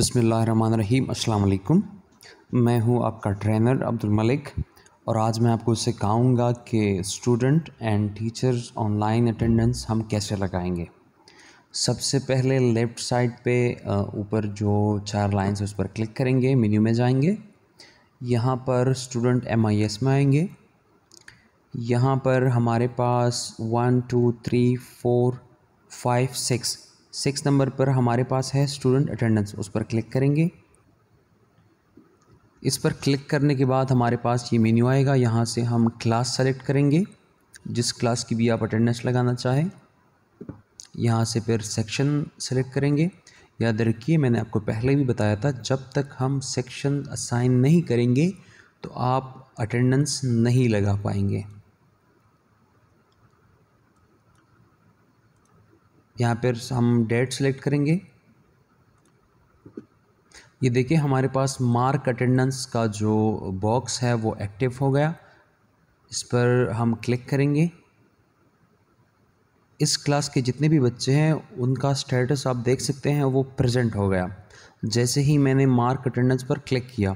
बसमीम अल्लाम मैं हूं आपका ट्रेनर अब्दुल मलिक और आज मैं आपको सिखाऊंगा कि student and teachers online attendance हम कैसे लगाएंगे सबसे पहले लेफ़्ट साइड पे ऊपर जो चार लाइन्स है उस पर क्लिक करेंगे मेन्यू में जाएंगे यहाँ पर स्टूडेंट एम आई एस में आएंगे यहाँ पर हमारे पास one two three four five six six number पर हमारे पास है स्टूडेंट अटेंडेंस उस पर क्लिक करेंगे इस पर क्लिक करने के बाद हमारे पास ये मेन्यू आएगा यहाँ से हम क्लास सेलेक्ट करेंगे जिस क्लास की भी आप अटेंडेंस लगाना चाहें यहाँ से फिर सेक्शन सेलेक्ट करेंगे याद रखिए मैंने आपको पहले भी बताया था जब तक हम सेक्शन असाइन नहीं करेंगे तो आप अटेंडेंस नहीं लगा पाएंगे यहाँ पर हम डेट सेलेक्ट करेंगे ये देखिए हमारे पास मार्क अटेंडेंस का जो बॉक्स है वो एक्टिव हो गया इस पर हम क्लिक करेंगे इस क्लास के जितने भी बच्चे हैं उनका स्टेटस आप देख सकते हैं वो प्रेजेंट हो गया जैसे ही मैंने मार्क अटेंडेंस पर क्लिक किया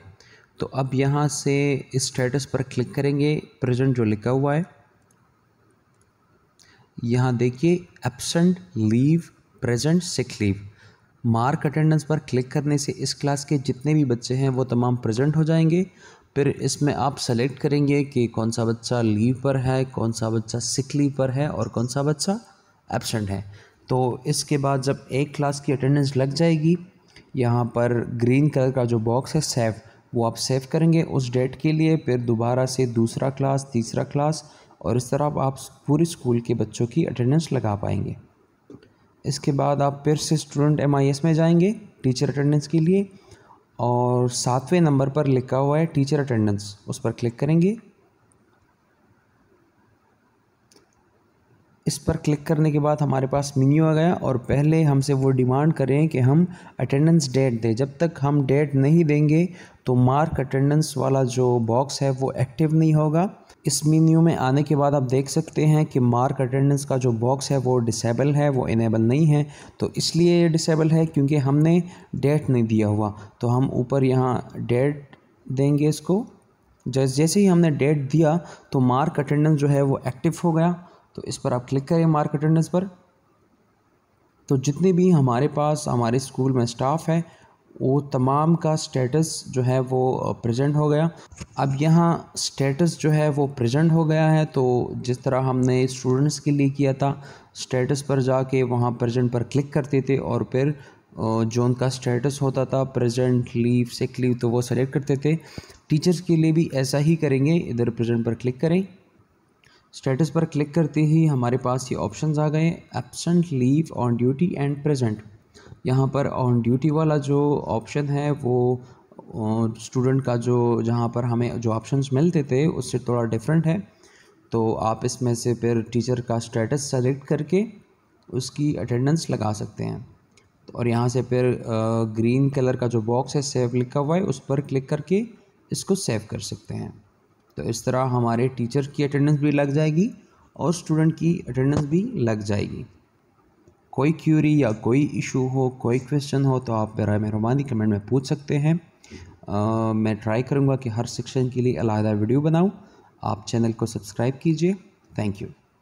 तो अब यहाँ से इस स्टेटस पर क्लिक करेंगे प्रेजेंट जो लिखा हुआ है यहाँ देखिए absent leave present sick leave mark attendance पर क्लिक करने से इस क्लास के जितने भी बच्चे हैं वो तमाम प्रेजेंट हो जाएंगे फिर इसमें आप सेलेक्ट करेंगे कि कौन सा बच्चा लीव पर है कौन सा बच्चा सिक लीव पर है और कौन सा बच्चा एबसेंट है तो इसके बाद जब एक क्लास की अटेंडेंस लग जाएगी यहाँ पर ग्रीन कलर का जो बॉक्स है सेव वो आप सेव करेंगे उस डेट के लिए फिर दोबारा से दूसरा क्लास तीसरा क्लास और इस तरह आप पूरी स्कूल के बच्चों की अटेंडेंस लगा पाएंगे इसके बाद आप फिर से स्टूडेंट एम में जाएंगे टीचर अटेंडेंस के लिए और सातवें नंबर पर लिखा हुआ है टीचर अटेंडेंस उस पर क्लिक करेंगे इस पर क्लिक करने के बाद हमारे पास मीन्यू आ गया और पहले हमसे वो डिमांड करें कि हम अटेंडेंस डेट दें जब तक हम डेट नहीं देंगे तो मार्क अटेंडेंस वाला जो बॉक्स है वो एक्टिव नहीं होगा इस मीन्यू में आने के बाद आप देख सकते हैं कि मार्क अटेंडेंस का जो बॉक्स है वो डिसेबल है वो इनेबल नहीं है तो इसलिए ये डिसेबल है क्योंकि हमने डेट नहीं दिया हुआ तो हम ऊपर यहाँ डेट देंगे इसको जैसे ही हमने डेट दिया तो मार्क अटेंडेंस जो है वो एक्टिव हो गया तो इस पर आप क्लिक करें मार्क अटेंडेंस पर तो जितने भी हमारे पास हमारे स्कूल में स्टाफ है वो तमाम का स्टेटस जो है वो प्रेजेंट हो गया अब यहाँ स्टेटस जो है वो प्रेजेंट हो गया है तो जिस तरह हमने स्टूडेंट्स के लिए किया था स्टेटस पर जाके वहाँ प्रेजेंट पर क्लिक करते थे और फिर जो उनका स्टेटस होता था प्रेजेंट लीव सिक लीव तो वो सेलेक्ट करते थे टीचर्स के लिए भी ऐसा ही करेंगे इधर प्रेजेंट पर क्लिक करें स्टेटस पर क्लिक करते ही हमारे पास ये ऑप्शन आ गए absent leave on duty and present यहाँ पर ऑन ड्यूटी वाला जो ऑप्शन है वो स्टूडेंट का जो जहाँ पर हमें जो ऑप्शन मिलते थे उससे थोड़ा डिफरेंट है तो आप इसमें से फिर टीचर का स्टेटस सेलेक्ट करके उसकी अटेंडेंस लगा सकते हैं और यहाँ से फिर ग्रीन कलर का जो बॉक्स है सेव लिखा हुआ है उस पर क्लिक करके इसको सेव कर सकते हैं तो इस तरह हमारे टीचर की अटेंडेंस भी लग जाएगी और स्टूडेंट की अटेंडेंस भी लग जाएगी कोई क्यूरी या कोई इशू हो कोई क्वेश्चन हो तो आप बर मेहरबानी कमेंट में पूछ सकते हैं आ, मैं ट्राई करूँगा कि हर सेक्शन के लिए अलहदा वीडियो बनाऊँ आप चैनल को सब्सक्राइब कीजिए थैंक यू